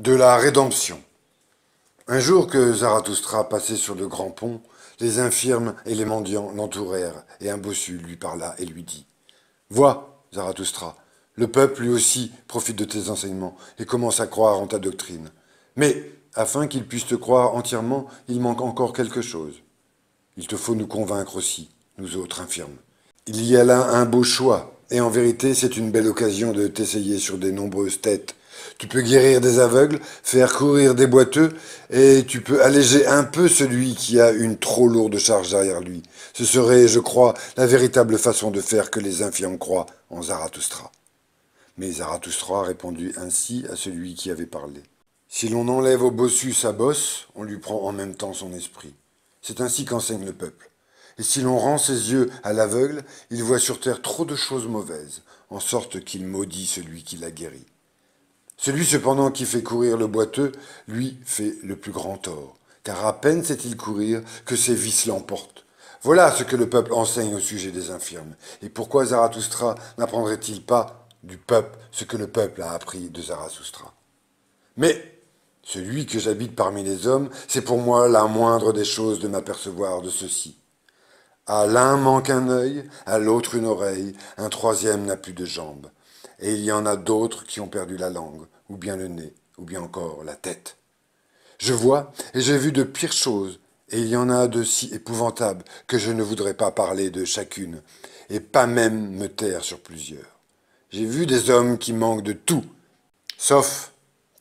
de la rédemption. Un jour que Zarathustra passait sur le grand pont, les infirmes et les mendiants l'entourèrent, et un bossu lui parla et lui dit Vois, Zarathustra, le peuple lui aussi profite de tes enseignements et commence à croire en ta doctrine. Mais afin qu'il puisse te croire entièrement, il manque encore quelque chose. Il te faut nous convaincre aussi, nous autres infirmes. Il y a là un beau choix, et en vérité, c'est une belle occasion de t'essayer sur des nombreuses têtes tu peux guérir des aveugles, faire courir des boiteux, et tu peux alléger un peu celui qui a une trop lourde charge derrière lui. Ce serait, je crois, la véritable façon de faire que les infirmes croient en Zarathustra. Mais Zarathustra répondit ainsi à celui qui avait parlé. Si l'on enlève au bossu sa bosse, on lui prend en même temps son esprit. C'est ainsi qu'enseigne le peuple. Et si l'on rend ses yeux à l'aveugle, il voit sur terre trop de choses mauvaises, en sorte qu'il maudit celui qui l'a guéri. Celui cependant qui fait courir le boiteux, lui fait le plus grand tort, car à peine sait-il courir que ses vices l'emportent. Voilà ce que le peuple enseigne au sujet des infirmes. Et pourquoi Zarathustra n'apprendrait-il pas du peuple ce que le peuple a appris de Zarathustra Mais celui que j'habite parmi les hommes, c'est pour moi la moindre des choses de m'apercevoir de ceci. À l'un manque un œil, à l'autre une oreille, un troisième n'a plus de jambes et il y en a d'autres qui ont perdu la langue, ou bien le nez, ou bien encore la tête. Je vois et j'ai vu de pires choses, et il y en a de si épouvantables que je ne voudrais pas parler de chacune, et pas même me taire sur plusieurs. J'ai vu des hommes qui manquent de tout, sauf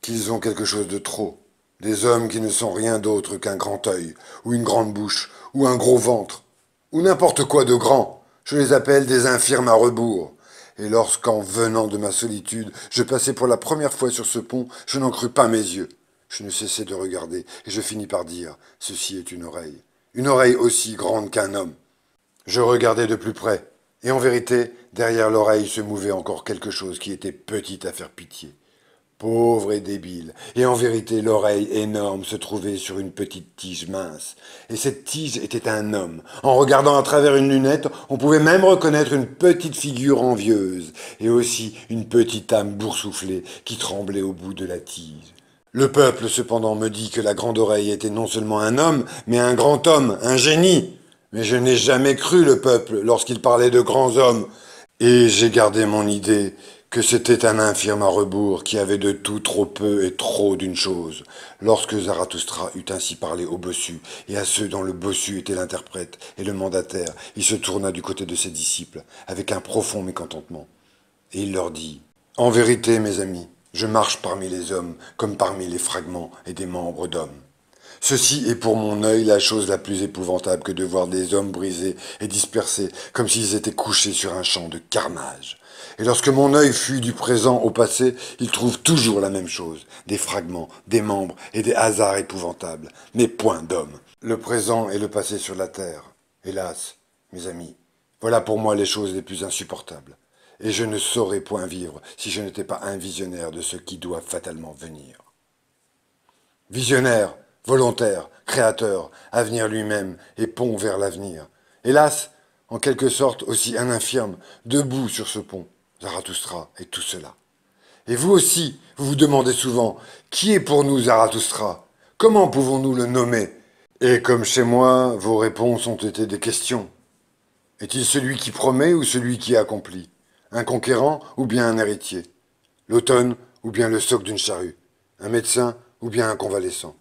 qu'ils ont quelque chose de trop, des hommes qui ne sont rien d'autre qu'un grand œil, ou une grande bouche, ou un gros ventre, ou n'importe quoi de grand. Je les appelle des infirmes à rebours. Et lorsqu'en venant de ma solitude, je passais pour la première fois sur ce pont, je n'en crus pas mes yeux. Je ne cessais de regarder, et je finis par dire, ceci est une oreille, une oreille aussi grande qu'un homme. Je regardais de plus près, et en vérité, derrière l'oreille se mouvait encore quelque chose qui était petit à faire pitié pauvre et débile, et en vérité l'oreille énorme se trouvait sur une petite tige mince. Et cette tige était un homme. En regardant à travers une lunette, on pouvait même reconnaître une petite figure envieuse, et aussi une petite âme boursouflée qui tremblait au bout de la tige. Le peuple cependant me dit que la grande oreille était non seulement un homme, mais un grand homme, un génie. Mais je n'ai jamais cru le peuple lorsqu'il parlait de grands hommes. Et j'ai gardé mon idée que c'était un infirme à rebours qui avait de tout trop peu et trop d'une chose. Lorsque Zarathustra eut ainsi parlé au bossu et à ceux dont le bossu était l'interprète et le mandataire, il se tourna du côté de ses disciples avec un profond mécontentement. Et il leur dit En vérité, mes amis, je marche parmi les hommes comme parmi les fragments et des membres d'hommes. Ceci est pour mon œil la chose la plus épouvantable que de voir des hommes brisés et dispersés, comme s'ils étaient couchés sur un champ de carnage. Et lorsque mon œil fuit du présent au passé, il trouve toujours la même chose, des fragments, des membres et des hasards épouvantables, mais point d'homme. Le présent et le passé sur la terre. Hélas, mes amis, voilà pour moi les choses les plus insupportables. Et je ne saurais point vivre si je n'étais pas un visionnaire de ce qui doit fatalement venir. Visionnaire, volontaire, créateur, avenir lui-même et pont vers l'avenir. Hélas, en quelque sorte aussi un infirme, debout sur ce pont, Zarathustra et tout cela. Et vous aussi, vous vous demandez souvent, qui est pour nous Zarathustra Comment pouvons-nous le nommer Et comme chez moi, vos réponses ont été des questions. Est-il celui qui promet ou celui qui accomplit Un conquérant ou bien un héritier L'automne ou bien le soc d'une charrue Un médecin ou bien un convalescent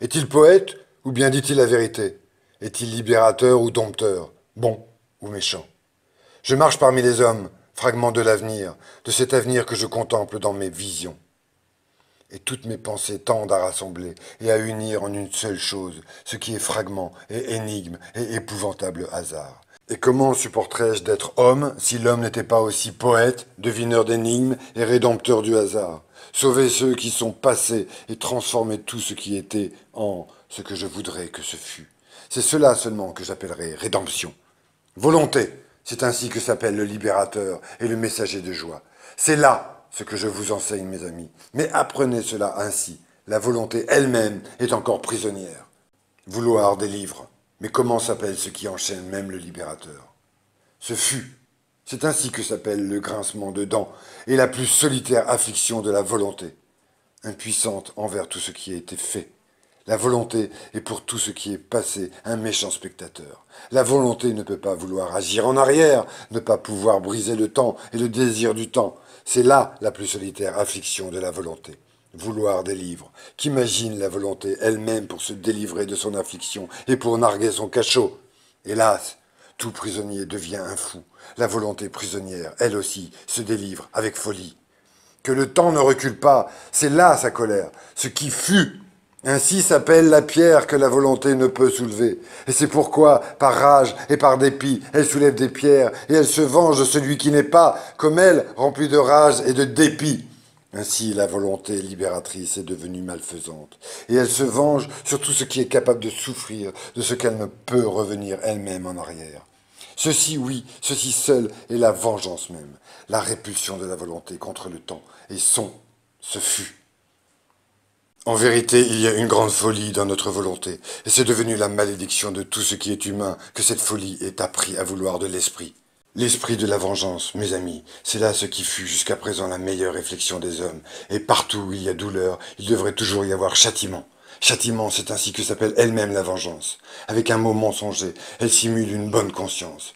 est-il poète ou bien dit-il la vérité Est-il libérateur ou dompteur Bon ou méchant Je marche parmi les hommes, fragment de l'avenir, de cet avenir que je contemple dans mes visions. Et toutes mes pensées tendent à rassembler et à unir en une seule chose, ce qui est fragment et énigme et épouvantable hasard. Et comment supporterais-je d'être homme si l'homme n'était pas aussi poète, devineur d'énigmes et rédempteur du hasard Sauver ceux qui sont passés et transformer tout ce qui était en ce que je voudrais que ce fût. C'est cela seulement que j'appellerai rédemption. Volonté, c'est ainsi que s'appelle le libérateur et le messager de joie. C'est là ce que je vous enseigne, mes amis. Mais apprenez cela ainsi. La volonté elle-même est encore prisonnière. Vouloir des livres. Mais comment s'appelle ce qui enchaîne même le libérateur Ce fut. C'est ainsi que s'appelle le grincement de dents et la plus solitaire affliction de la volonté, impuissante envers tout ce qui a été fait. La volonté est pour tout ce qui est passé un méchant spectateur. La volonté ne peut pas vouloir agir en arrière, ne pas pouvoir briser le temps et le désir du temps. C'est là la plus solitaire affliction de la volonté vouloir des livres, qu'imagine la volonté elle-même pour se délivrer de son affliction et pour narguer son cachot. Hélas, tout prisonnier devient un fou. La volonté prisonnière, elle aussi, se délivre avec folie. Que le temps ne recule pas, c'est là sa colère, ce qui fut. Ainsi s'appelle la pierre que la volonté ne peut soulever. Et c'est pourquoi, par rage et par dépit, elle soulève des pierres et elle se venge de celui qui n'est pas, comme elle, rempli de rage et de dépit. Ainsi, la volonté libératrice est devenue malfaisante, et elle se venge sur tout ce qui est capable de souffrir, de ce qu'elle ne peut revenir elle-même en arrière. Ceci, oui, ceci seul est la vengeance même, la répulsion de la volonté contre le temps, et son, ce fut. En vérité, il y a une grande folie dans notre volonté, et c'est devenu la malédiction de tout ce qui est humain que cette folie est appris à vouloir de l'esprit. L'esprit de la vengeance, mes amis, c'est là ce qui fut jusqu'à présent la meilleure réflexion des hommes, et partout où il y a douleur, il devrait toujours y avoir châtiment. Châtiment, c'est ainsi que s'appelle elle-même la vengeance. Avec un mot mensonger, elle simule une bonne conscience.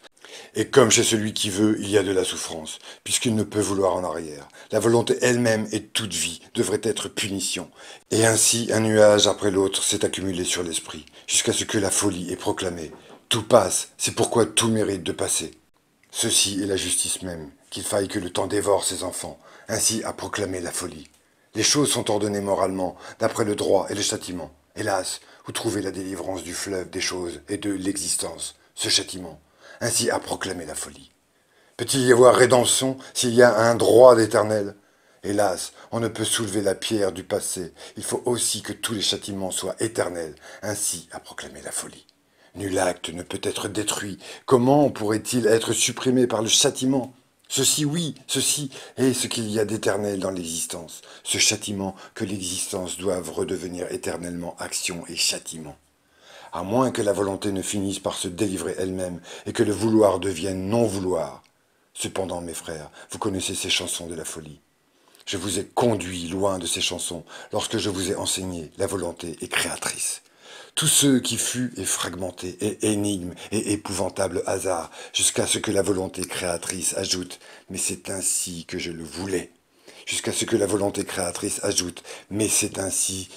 Et comme chez celui qui veut, il y a de la souffrance, puisqu'il ne peut vouloir en arrière. La volonté elle-même et toute vie devrait être punition. Et ainsi, un nuage après l'autre s'est accumulé sur l'esprit, jusqu'à ce que la folie est proclamée. Tout passe, c'est pourquoi tout mérite de passer. Ceci est la justice même, qu'il faille que le temps dévore ses enfants, ainsi à proclamer la folie. Les choses sont ordonnées moralement, d'après le droit et le châtiment. Hélas, où trouver la délivrance du fleuve des choses et de l'existence, ce châtiment, ainsi à proclamer la folie Peut-il y avoir rédemption s'il y a un droit d'éternel Hélas, on ne peut soulever la pierre du passé, il faut aussi que tous les châtiments soient éternels, ainsi à proclamer la folie. Nul acte ne peut être détruit. Comment pourrait-il être supprimé par le châtiment Ceci oui, ceci est ce qu'il y a d'éternel dans l'existence, ce châtiment que l'existence doit redevenir éternellement action et châtiment. À moins que la volonté ne finisse par se délivrer elle-même et que le vouloir devienne non-vouloir. Cependant, mes frères, vous connaissez ces chansons de la folie. Je vous ai conduit loin de ces chansons lorsque je vous ai enseigné la volonté est créatrice. Tout ce qui fut et fragmenté, et énigme, et épouvantable hasard, jusqu'à ce que la volonté créatrice ajoute, mais c'est ainsi que je le voulais, jusqu'à ce que la volonté créatrice ajoute, mais c'est ainsi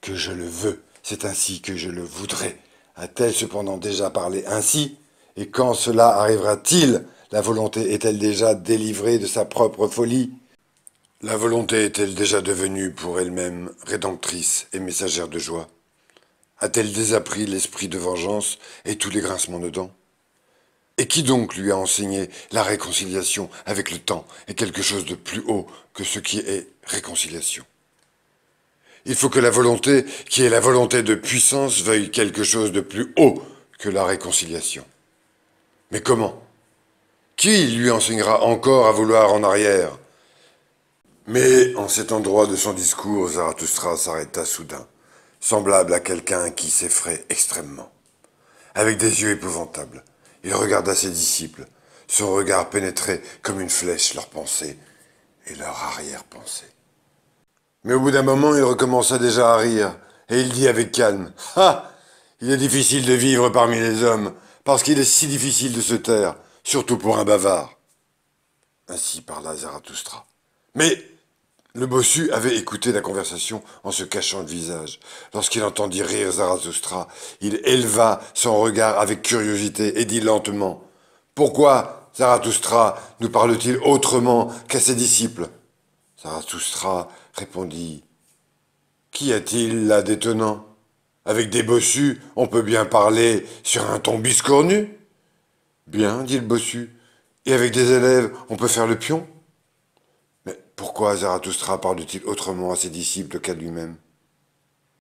que je le veux, c'est ainsi que je le voudrais. A-t-elle cependant déjà parlé ainsi Et quand cela arrivera-t-il La volonté est-elle déjà délivrée de sa propre folie La volonté est-elle déjà devenue pour elle-même rédemptrice et messagère de joie a-t-elle désappris l'esprit de vengeance et tous les grincements de dents Et qui donc lui a enseigné la réconciliation avec le temps et quelque chose de plus haut que ce qui est réconciliation Il faut que la volonté, qui est la volonté de puissance, veuille quelque chose de plus haut que la réconciliation. Mais comment Qui lui enseignera encore à vouloir en arrière mais en cet endroit de son discours, Zarathustra s'arrêta soudain semblable à quelqu'un qui s'effraie extrêmement. Avec des yeux épouvantables, il regarda ses disciples. Son regard pénétrait comme une flèche leur pensée et leur arrière-pensée. Mais au bout d'un moment, il recommença déjà à rire, et il dit avec calme Ah Il est difficile de vivre parmi les hommes, parce qu'il est si difficile de se taire, surtout pour un bavard. Ainsi parla Zarathustra. Mais le bossu avait écouté la conversation en se cachant le visage. Lorsqu'il entendit rire Zarathustra, il éleva son regard avec curiosité et dit lentement Pourquoi Zarathustra nous parle-t-il autrement qu'à ses disciples Zarathustra répondit Qu'y a-t-il là d'étonnant Avec des bossus, on peut bien parler sur un ton biscornu Bien, dit le bossu. Et avec des élèves, on peut faire le pion pourquoi Zarathustra parle-t-il autrement à ses disciples qu'à lui-même